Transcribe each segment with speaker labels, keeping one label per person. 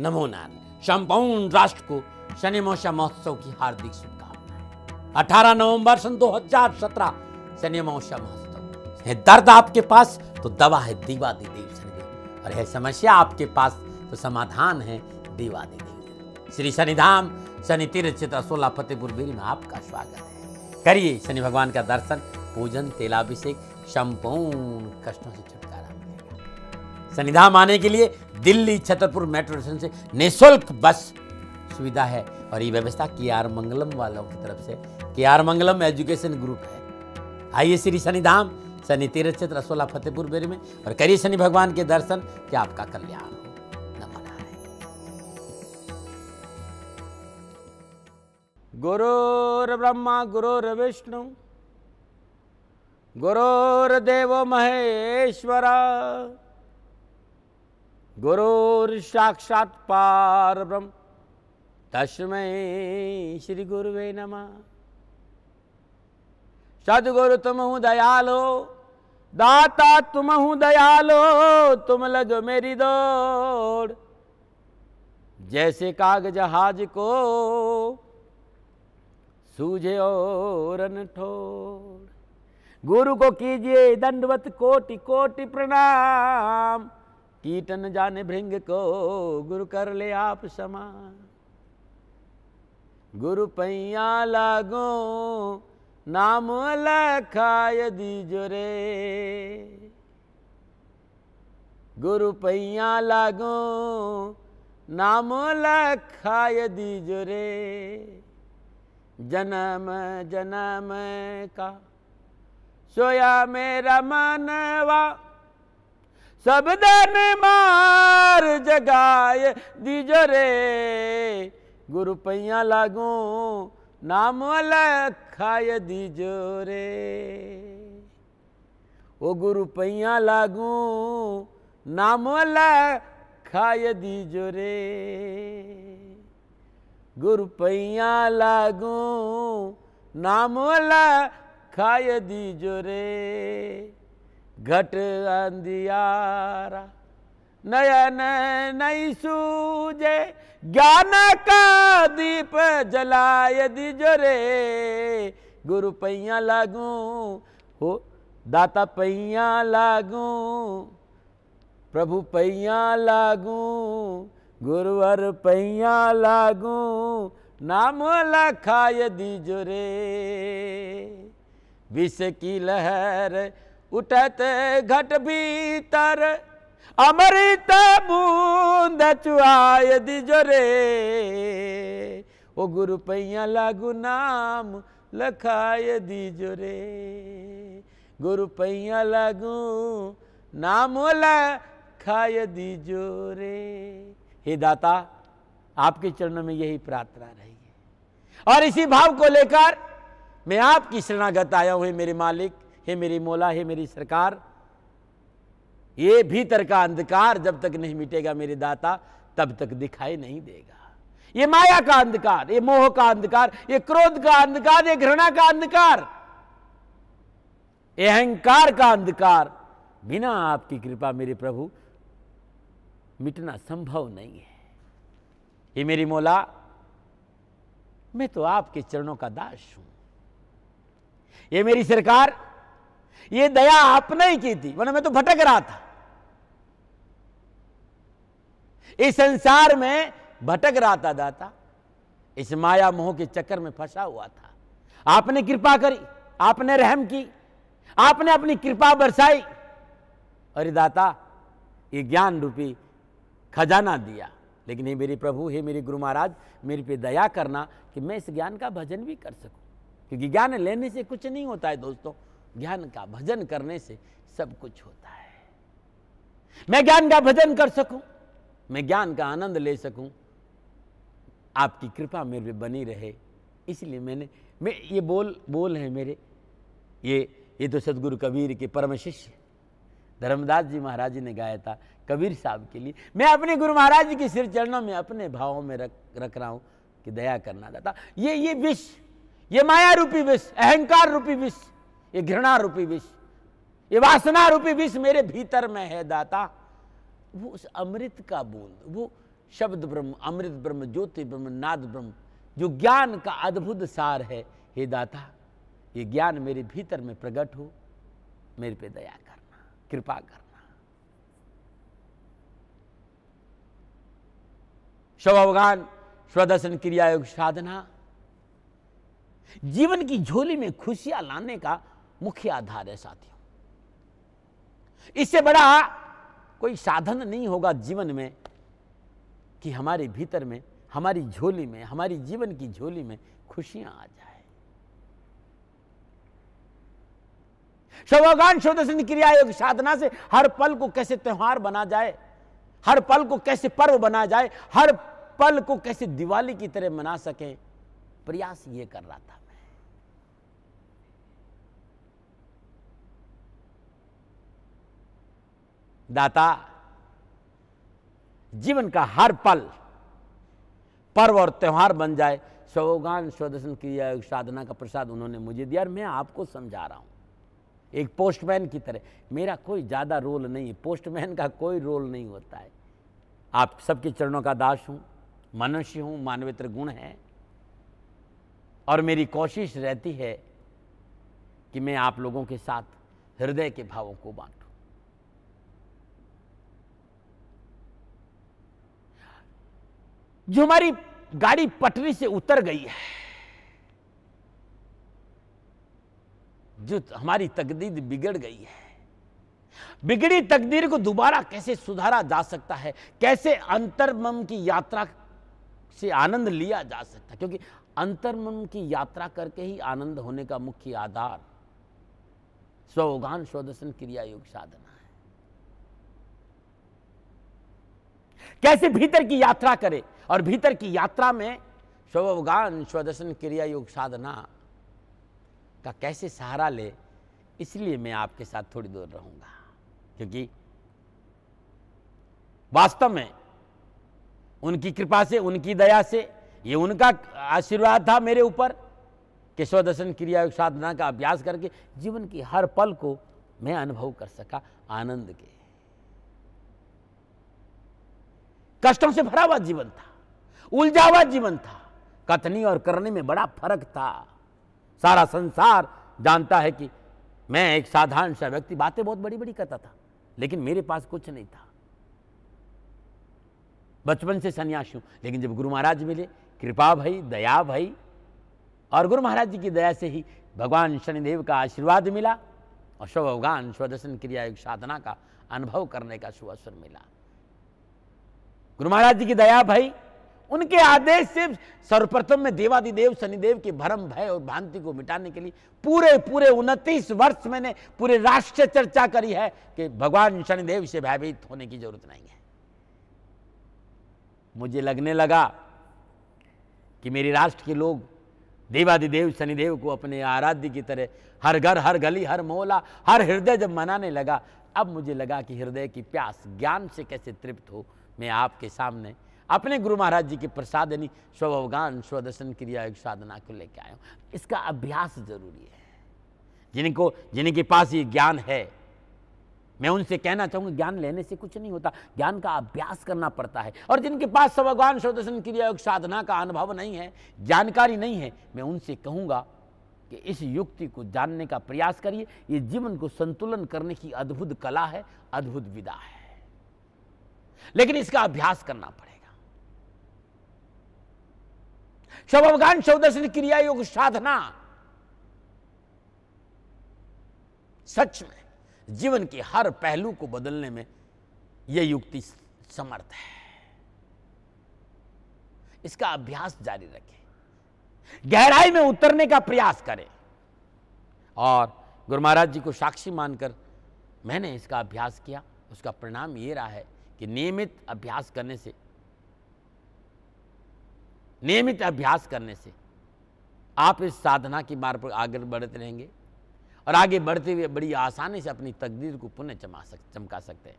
Speaker 1: नमोनाथ संपूर्ण राष्ट्र को शनि मोशा महोत्सव की हार्दिक शुभकामनाएं अठारह नवंबर सन 2017 शनि मोशा महोत्सव है दर्द आपके पास तो दवा है दीवा दी देव शनिदेव और है समस्या आपके पास तो समाधान है दीवा दी देव श्री शनिधाम शनि तीर्थ चित्र सोलह फतेहपुर बीरी में आपका स्वागत है करिए शनि भगवान का दर्शन पूजन तेलाभिषेक संपूर्ण कष्टों से छुटकारा मिलेगा सन्निधाम आने के लिए दिल्ली छतरपुर मेट्रो स्टेशन से निःशुल्क बस सुविधा है और ये व्यवस्था के आर मंगलम वालों की तरफ से के आर मंगलम एजुकेशन ग्रुप है आइए श्री सनिधाम शनि तीर्थ क्षेत्र रसोला फतेहपुर बेरी में और करिए शनि भगवान के दर्शन कि आपका कल्याण हो गुरुर्ब्रह्मा गुरुर्विष्णु गुरोर्देव महेश्वरा गुरोर्साक्षात् साक्षात पार तस्मय श्री गुरुवे नमः सदगुरु तुम हूँ दयालो दाता तुम हूँ दयालो तुम लगो मेरी दौड़ जैसे काग जहाज को सूझे और ठोर गुरु को कीजिए दंडवत कोटि कोटि प्रणाम कीटन जाने भृंग को गुरु कर ले आप समान गुरु पैया लागो नाम लखा यदि जोरे गुरु पैया लागो नाम लखा यदि जोरे जन्म जन्म का सोया मेरा मनवा सब दन मार जगाए दीजो रे गुरु पैया लागू नाम लखाए दीजो रे ओ गुरु पैया लागू नाम लखाए दीजो रे गुरु पैया लागू नाम लखाए खाय दीजो घट अंधियारा नयन नहीं सूझे ज्ञान का दीप जलाय दी रे गुरु पैया लागू हो दाता पैया लागू प्रभु पैया लागू गुरुवर पैया लागू नाम लखाय दीजो रे विष की लहर उठत घट भीतर अमृत बूंद चुआय दिजो ओ गुरु पैया लागू नाम लखाय दिजो रे गुरु पैया लागू नाम लखाय दिजो जोरे हे दाता आपके चरणों में यही प्रार्थना रही है और इसी भाव को लेकर मैं आपकी शरणागत आया हूँ हे मेरे मालिक हे मेरी मौला हे मेरी सरकार ये भीतर का अंधकार जब तक नहीं मिटेगा मेरे दाता तब तक दिखाई नहीं देगा ये माया का अंधकार ये मोह का अंधकार ये क्रोध का अंधकार ये घृणा का अंधकार ये अहंकार का अंधकार बिना आपकी कृपा मेरे प्रभु मिटना संभव नहीं है ये मेरी मौला मैं तो आपके चरणों का दास हूं ये मेरी सरकार ये दया आपने ही की थी वरना मैं तो भटक रहा था इस संसार में भटक रहा था दाता इस माया मोह के चक्कर में फंसा हुआ था आपने कृपा करी आपने रहम की आपने अपनी कृपा बरसाई अरे दाता ये ज्ञान रूपी खजाना दिया लेकिन हे मेरे प्रभु हे मेरे गुरु महाराज मेरे पे दया करना कि मैं इस ज्ञान का भजन भी कर सकूं क्योंकि ज्ञान लेने से कुछ नहीं होता है दोस्तों ज्ञान का भजन करने से सब कुछ होता है मैं ज्ञान का भजन कर सकूं मैं ज्ञान का आनंद ले सकूं आपकी कृपा मेरे पे बनी रहे इसलिए मैंने मैं ये बोल बोल है मेरे ये ये तो सदगुरु कबीर के परम शिष्य धर्मदास जी महाराज ने गाया था कबीर साहब के लिए मैं अपने गुरु महाराज के सिर चरणों में अपने भावों में रख रख रहा हूँ कि दया करना दाता ये ये विश्व ये माया रूपी विष अहंकार रूपी विष ये घृणा रूपी विष ये वासना रूपी विष मेरे भीतर में है दाता वो उस अमृत का बूंद वो शब्द ब्रह्म अमृत ब्रह्म ज्योति ब्रह्म नाद ब्रह्म जो ज्ञान का अद्भुत सार है हे दाता ये ज्ञान मेरे भीतर में प्रकट हो मेरे पे दया करना कृपा करना अवगान स्वदर्शन क्रिया योग साधना जीवन की झोली में खुशियां लाने का मुख्य आधार है साथियों इससे बड़ा कोई साधन नहीं होगा जीवन में कि हमारे भीतर में हमारी झोली में हमारी जीवन की झोली में खुशियां आ जाए शवगान शोधन क्रिया योग साधना से हर पल को कैसे त्यौहार बना जाए हर पल को कैसे पर्व बना जाए हर पल को कैसे दिवाली की तरह मना सकें प्रयास ये कर रहा था मैं दाता जीवन का हर पल पर्व और त्यौहार बन जाए स्वगान स्वदर्शन क्रिया साधना का प्रसाद उन्होंने मुझे दिया और मैं आपको समझा रहा हूँ एक पोस्टमैन की तरह मेरा कोई ज़्यादा रोल नहीं है पोस्टमैन का कोई रोल नहीं होता है आप सबके चरणों का दास हूँ मनुष्य हूँ मानवित्र गुण हैं और मेरी कोशिश रहती है कि मैं आप लोगों के साथ हृदय के भावों को बांटूं जो हमारी गाड़ी पटरी से उतर गई है जो हमारी तकदीर बिगड़ गई है बिगड़ी तकदीर को दोबारा कैसे सुधारा जा सकता है कैसे अंतर्मम की यात्रा से आनंद लिया जा सकता है क्योंकि अंतर्मन की यात्रा करके ही आनंद होने का मुख्य आधार स्वगान स्वदर्शन क्रिया योग साधना है कैसे भीतर की यात्रा करे और भीतर की यात्रा में स्वगान स्वदर्शन क्रिया योग साधना का कैसे सहारा ले इसलिए मैं आपके साथ थोड़ी दूर रहूंगा क्योंकि वास्तव में उनकी कृपा से उनकी दया से ये उनका आशीर्वाद था मेरे ऊपर केशव दर्शन क्रिया साधना का अभ्यास करके जीवन की हर पल को मैं अनुभव कर सका आनंद के कष्टों से भरा हुआ जीवन था उलझा हुआ जीवन था कथनी और करने में बड़ा फर्क था सारा संसार जानता है कि मैं एक साधारण सा व्यक्ति बातें बहुत बड़ी बड़ी करता था लेकिन मेरे पास कुछ नहीं था बचपन से सन्यासी हूं लेकिन जब गुरु महाराज मिले कृपा भई दया भई और गुरु महाराज जी की दया से ही भगवान शनिदेव का आशीर्वाद मिला और शुभ अवगान स्वदर्शन क्रिया एक साधना का अनुभव करने का शुभ अवसर मिला गुरु महाराज जी की दया भाई उनके आदेश से सर्वप्रथम में देवादिदेव शनिदेव के भरम भय और भ्रांति को मिटाने के लिए पूरे पूरे उनतीस वर्ष मैंने पूरे राष्ट्र चर्चा करी है कि भगवान शनिदेव से भयभीत होने की जरूरत नहीं है मुझे लगने लगा कि मेरे राष्ट्र के लोग देवादिदेव शनिदेव को अपने आराध्य की तरह हर घर हर गली हर मोहला हर हृदय जब मनाने लगा अब मुझे लगा कि हृदय की प्यास ज्ञान से कैसे तृप्त हो मैं आपके सामने अपने गुरु महाराज जी के प्रसाद यानी स्वभवगान स्वदर्शन क्रिया एक साधना को लेकर आया हूँ इसका अभ्यास जरूरी है जिनको जिनके पास ये ज्ञान है मैं उनसे कहना चाहूंगा ज्ञान लेने से कुछ नहीं होता ज्ञान का अभ्यास करना पड़ता है और जिनके पास स्वगवान स्वदर्शन क्रिया योग साधना का अनुभव नहीं है जानकारी नहीं है मैं उनसे कहूंगा कि इस युक्ति को जानने का प्रयास करिए ये जीवन को संतुलन करने की अद्भुत कला है अद्भुत विदा है लेकिन इसका अभ्यास करना पड़ेगा शवगान शवदर्शन क्रिया योग साधना सच में जीवन के हर पहलू को बदलने में यह युक्ति समर्थ है इसका अभ्यास जारी रखें गहराई में उतरने का प्रयास करें और गुरु महाराज जी को साक्षी मानकर मैंने इसका अभ्यास किया उसका परिणाम ये रहा है कि नियमित अभ्यास करने से नियमित अभ्यास करने से आप इस साधना के मार्ग पर आगे बढ़ते रहेंगे और आगे बढ़ते हुए बड़ी आसानी से अपनी तकदीर को पुनः चमा सक चमका सकते हैं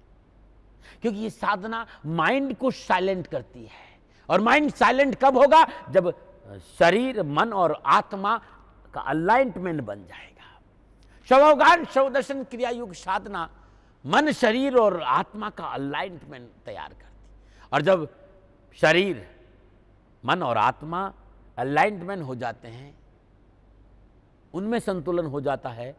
Speaker 1: क्योंकि ये साधना माइंड को साइलेंट करती है और माइंड साइलेंट कब होगा जब शरीर मन और आत्मा का अलाइंटमेंट बन जाएगा शवोगान शवदर्शन क्रिया युग साधना मन शरीर और आत्मा का अलाइनमेंट तैयार करती और जब शरीर मन और आत्मा अलाइंटमेंट हो जाते हैं उनमें संतुलन हो जाता है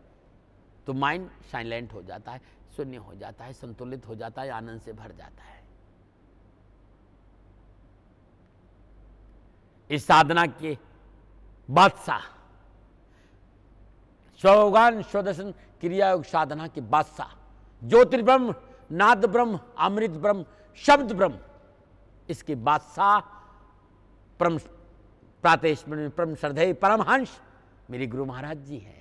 Speaker 1: तो माइंड साइलेंट हो जाता है शून्य हो जाता है संतुलित हो जाता है आनंद से भर जाता है इस साधना के बादशाह स्वगान स्वदर्शन क्रिया योग साधना के बादशाह ज्योतिर्ब्रह्म नाद ब्रह्म अमृत ब्रह्म शब्द ब्रह्म इसके बादशाह परम प्रातः परम श्रद्धेय परमहंस मेरे गुरु महाराज जी हैं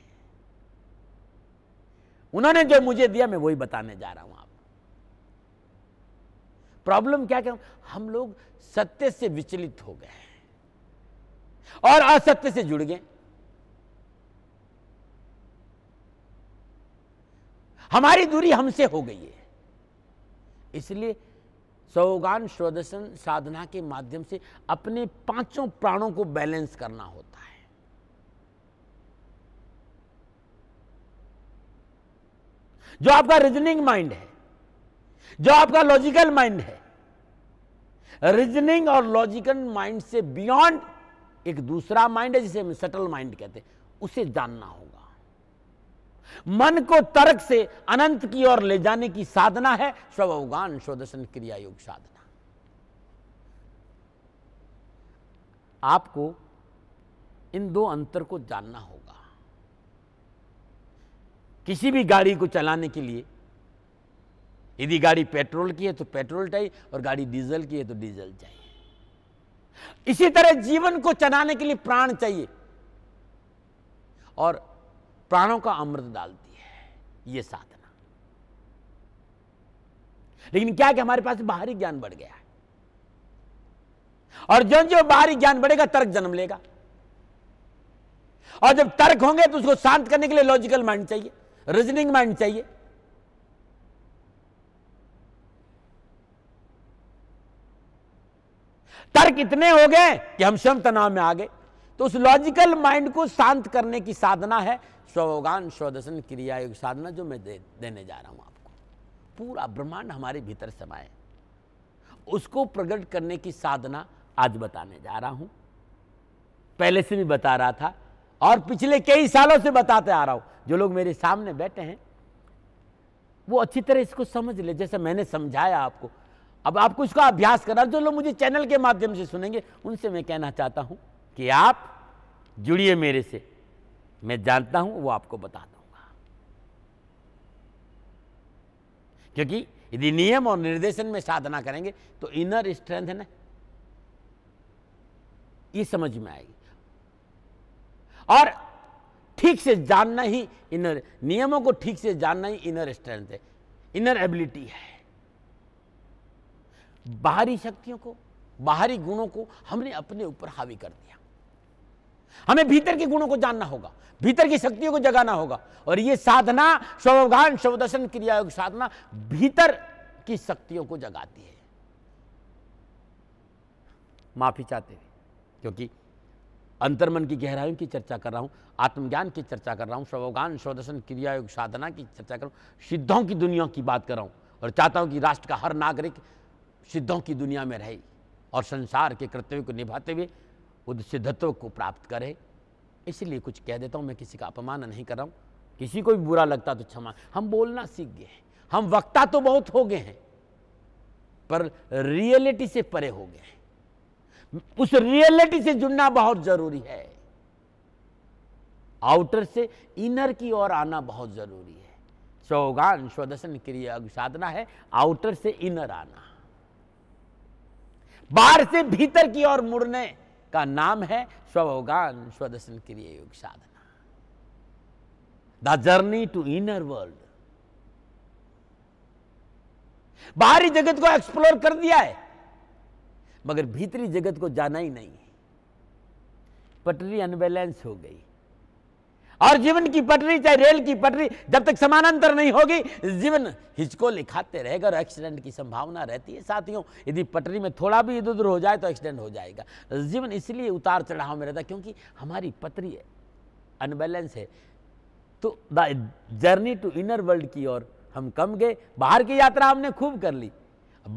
Speaker 1: उन्होंने जो मुझे दिया मैं वही बताने जा रहा हूं आप प्रॉब्लम क्या क्या हम लोग सत्य से विचलित हो गए हैं और असत्य से जुड़ गए हमारी दूरी हमसे हो गई है इसलिए सौगान स्वदर्शन साधना के माध्यम से अपने पांचों प्राणों को बैलेंस करना होता जो आपका रीजनिंग माइंड है जो आपका लॉजिकल माइंड है रीजनिंग और लॉजिकल माइंड से बियॉन्ड एक दूसरा माइंड है जिसे हम सटल माइंड कहते हैं उसे जानना होगा मन को तर्क से अनंत की ओर ले जाने की साधना है स्व अवगान क्रिया योग साधना आपको इन दो अंतर को जानना होगा किसी भी गाड़ी को चलाने के लिए यदि गाड़ी पेट्रोल की है तो पेट्रोल चाहिए और गाड़ी डीजल की है तो डीजल चाहिए इसी तरह जीवन को चलाने के लिए प्राण चाहिए और प्राणों का अमृत डालती है यह साधना लेकिन क्या कि हमारे पास बाहरी ज्ञान बढ़ गया है और जो जो बाहरी ज्ञान बढ़ेगा तर्क जन्म लेगा और जब तर्क होंगे तो उसको शांत करने के लिए लॉजिकल माइंड चाहिए रीजनिंग माइंड चाहिए तर्क इतने हो गए कि हम स्वयं तनाव में आ गए तो उस लॉजिकल माइंड को शांत करने की साधना है स्वगान स्वदर्शन क्रिया योग साधना जो मैं दे, देने जा रहा हूं आपको पूरा ब्रह्मांड हमारे भीतर समाये उसको प्रकट करने की साधना आज बताने जा रहा हूं पहले से भी बता रहा था और पिछले कई सालों से बताते आ रहा हूं जो लोग मेरे सामने बैठे हैं वो अच्छी तरह इसको समझ ले जैसे मैंने समझाया आपको अब आपको इसका अभ्यास करा जो लोग मुझे चैनल के माध्यम से सुनेंगे उनसे मैं कहना चाहता हूं कि आप जुड़िए मेरे से मैं जानता हूं वो आपको बता दूंगा क्योंकि यदि नियम और निर्देशन में साधना करेंगे तो इनर स्ट्रेंथ ना ये समझ में आएगी और ठीक से जानना ही इनर नियमों को ठीक से जानना ही इनर स्ट्रेंथ है इनर एबिलिटी है बाहरी शक्तियों को बाहरी गुणों को हमने अपने ऊपर हावी कर दिया हमें भीतर के गुणों को जानना होगा भीतर की शक्तियों को जगाना होगा और यह साधना स्वगान स्वदर्शन क्रियायोग साधना भीतर की शक्तियों को जगाती है माफी चाहते हैं क्योंकि अंतर्मन की गहराइयों की चर्चा कर रहा हूँ आत्मज्ञान की चर्चा कर रहा हूँ स्वगान स्वदर्शन क्रिया योग साधना की चर्चा कर रहा हूँ सिद्धों की दुनिया की बात कर रहा हूँ और चाहता हूँ कि राष्ट्र का हर नागरिक सिद्धों की दुनिया में रहे और संसार के कर्तव्य को निभाते हुए उद सिद्धत्व को प्राप्त करे इसलिए कुछ कह देता हूँ मैं किसी का अपमान नहीं कर रहा हूँ किसी को भी बुरा लगता तो क्षमा हम बोलना सीख गए हैं हम वक्ता तो बहुत हो गए हैं पर रियलिटी से परे हो गए हैं उस रियलिटी से जुड़ना बहुत जरूरी है आउटर से इनर की ओर आना बहुत जरूरी है स्वगान स्वदर्शन क्रिया साधना है आउटर से इनर आना बाहर से भीतर की ओर मुड़ने का नाम है स्वगान स्वदर्शन क्रिया योग साधना the journey to inner world बाहरी जगत को एक्सप्लोर कर दिया है मगर भीतरी जगत को जाना ही नहीं पटरी अनबैलेंस हो गई और जीवन की पटरी चाहे रेल की पटरी जब तक समानांतर नहीं होगी जीवन हिचको लिखाते रहेगा और एक्सीडेंट की संभावना रहती है साथियों यदि पटरी में थोड़ा भी इधर उधर हो जाए तो एक्सीडेंट हो जाएगा जीवन इसलिए उतार चढ़ाव में रहता है क्योंकि हमारी पटरी अनबैलेंस है तो जर्नी टू इनर वर्ल्ड की ओर हम कम गए बाहर की यात्रा हमने खूब कर ली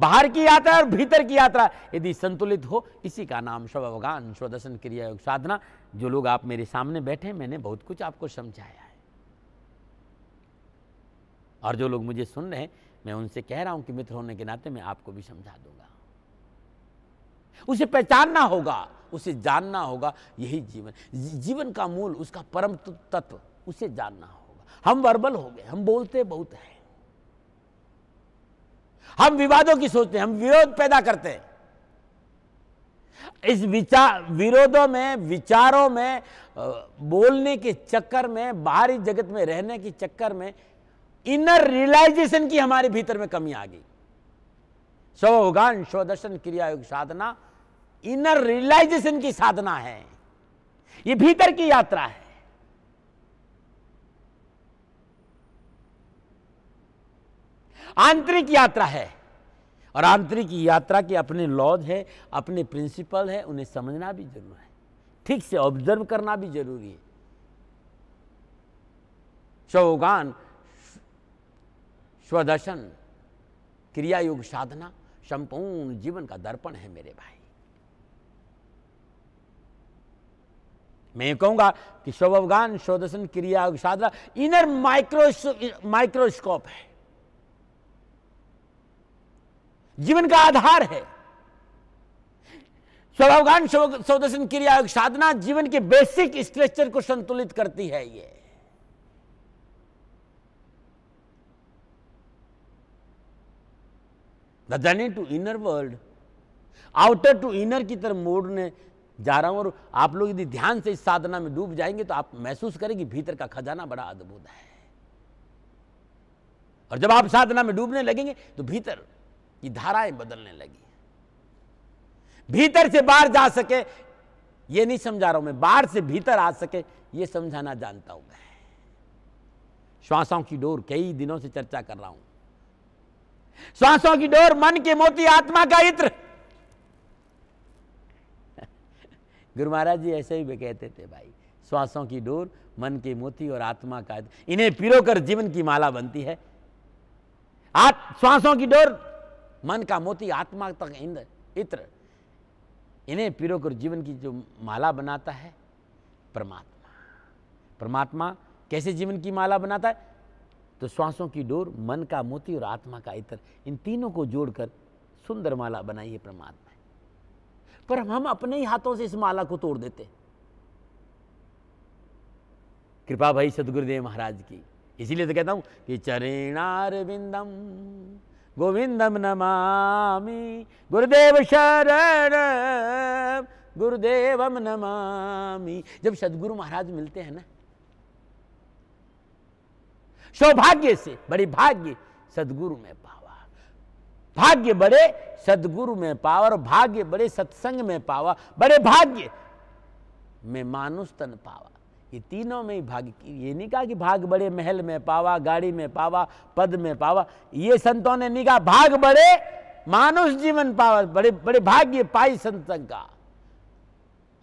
Speaker 1: बाहर की यात्रा और भीतर की यात्रा यदि संतुलित हो इसी का नाम स्व अवगान स्वदर्शन क्रिया योग साधना जो लोग आप मेरे सामने बैठे हैं मैंने बहुत कुछ आपको समझाया है और जो लोग मुझे सुन रहे हैं मैं उनसे कह रहा हूं कि मित्र होने के नाते मैं आपको भी समझा दूंगा उसे पहचानना होगा उसे जानना होगा यही जीवन जीवन का मूल उसका परम तत्व उसे जानना होगा हम वर्बल हो गए हम बोलते बहुत हैं हम विवादों की सोचते हैं हम विरोध पैदा करते हैं इस विचार विरोधों में विचारों में बोलने के चक्कर में बाहरी जगत में रहने के चक्कर में इनर रियलाइजेशन की हमारे भीतर में कमी आ गई स्वगान स्वदर्शन क्रिया योग साधना इनर रियलाइजेशन की साधना है ये भीतर की यात्रा है आंतरिक यात्रा है और आंतरिक यात्रा के अपने लॉज है अपने प्रिंसिपल है उन्हें समझना भी जरूर है ठीक से ऑब्जर्व करना भी जरूरी है शवगान स्वदर्शन क्रिया योग साधना संपूर्ण जीवन का दर्पण है मेरे भाई मैं ये कहूंगा कि स्वअवगान स्वदर्शन क्रिया योग साधना इनर माइक्रो माइक्रोस्कोप है जीवन का आधार है स्वभावगान स्वदर्शन क्रिया साधना जीवन के बेसिक स्ट्रक्चर को संतुलित करती है यह journey to inner world outer to inner की तरफ मोड़ने जा रहा हूं और आप लोग यदि ध्यान से इस साधना में डूब जाएंगे तो आप महसूस करेंगे भीतर का खजाना बड़ा अद्भुत है और जब आप साधना में डूबने लगेंगे तो भीतर ये धाराएं बदलने लगी भीतर से बाहर जा सके ये नहीं समझा रहा हूं मैं बाहर से भीतर आ सके ये समझाना जानता हूं मैं श्वासों की डोर कई दिनों से चर्चा कर रहा हूं श्वासों की डोर मन के मोती आत्मा का इत्र गुरु महाराज जी ऐसे ही भी कहते थे भाई श्वासों की डोर मन के मोती और आत्मा का इन्हें पिरोकर जीवन की माला बनती है आप श्वासों की डोर मन का मोती आत्मा तक इंद्र इत्र इन्हें पीरो कर जीवन की जो माला बनाता है परमात्मा परमात्मा कैसे जीवन की माला बनाता है तो श्वासों की डोर मन का मोती और आत्मा का इतर इन तीनों को जोड़कर सुंदर माला बनाई है परमात्मा पर हम अपने ही हाथों से इस माला को तोड़ देते कृपा भाई सदगुरुदेव महाराज की इसीलिए तो कहता हूं कि चरणार विंदम गोविंदम नमामि गुरुदेव शरण गुरुदेवम नमामि जब सदगुरु महाराज मिलते हैं ना सौभाग्य से बड़े भाग्य सदगुरु में पावा भाग्य बड़े सदगुरु में पावा और भाग्य बड़े सत्संग में पावा बड़े भाग्य में मानुष तन पावा ये तीनों में ही भाग ये नहीं कहा कि भाग बड़े महल में पावा गाड़ी में पावा पद में पावा ये संतों ने नहीं कहा भाग बड़े मानुष जीवन पावा बड़े बड़े भाग्य पाई संत का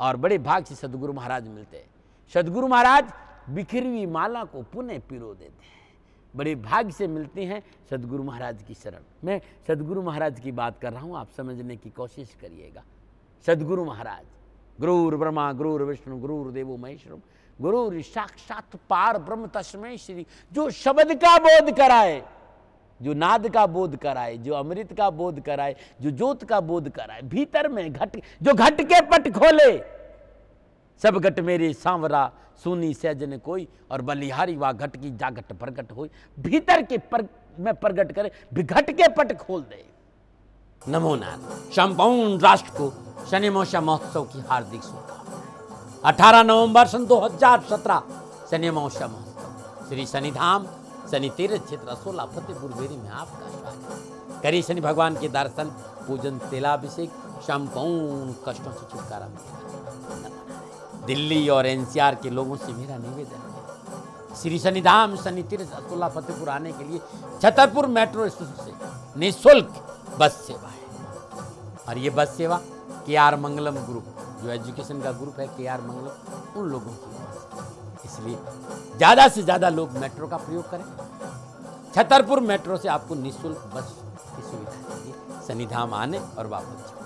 Speaker 1: और बड़े भाग से सदगुरु महाराज मिलते सदगुरु महाराज बिखरी हुई माला को पुनः पिरो देते हैं बड़े भाग्य से मिलते हैं सदगुरु महाराज की शरण मैं सदगुरु महाराज की बात कर रहा हूँ आप समझने की कोशिश करिएगा सदगुरु महाराज गुरूर ब्रह्मा गुरूर विष्णु गुरूर देवो महेश्वरम गुरु साक्षात पार ब्रह्म तस्मय श्री जो शब्द का बोध कराए जो नाद का बोध कराए जो अमृत का बोध कराए जो ज्योत का बोध कराए भीतर में घट जो घट के पट खोले सब घट मेरे सांवरा सुनी सजन कोई और बलिहारी वा घट की जागट प्रगट हो भीतर के पर में प्रगट करे घट के पट खोल दे नमो नाथ संपूर्ण राष्ट्र को मोशा महोत्सव की हार्दिक शुभकामना अठारह नवंबर सन 2017 शनि मौसम महोत्सव श्री शनिधाम शनि तीर्थ क्षेत्र सोलह फतेहपुर बेरी में आपका स्वागत करी शनि भगवान के दर्शन पूजन तेलाभिषेक संपूर्ण कष्टों से छुटकारा दिल्ली और एनसीआर के लोगों से मेरा निवेदन है श्री शनिधाम शनि तीर्थ सोलह फतेहपुर आने के लिए छतरपुर मेट्रो स्टेशन से निःशुल्क बस सेवा है और ये बस सेवा के आर मंगलम ग्रुप जो एजुकेशन का ग्रुप है के आर मंगलम उन लोगों की इसलिए ज़्यादा से ज़्यादा लोग मेट्रो का प्रयोग करें छतरपुर मेट्रो से आपको निःशुल्क बस की सुविधा चाहिए सनिधाम आने और वापस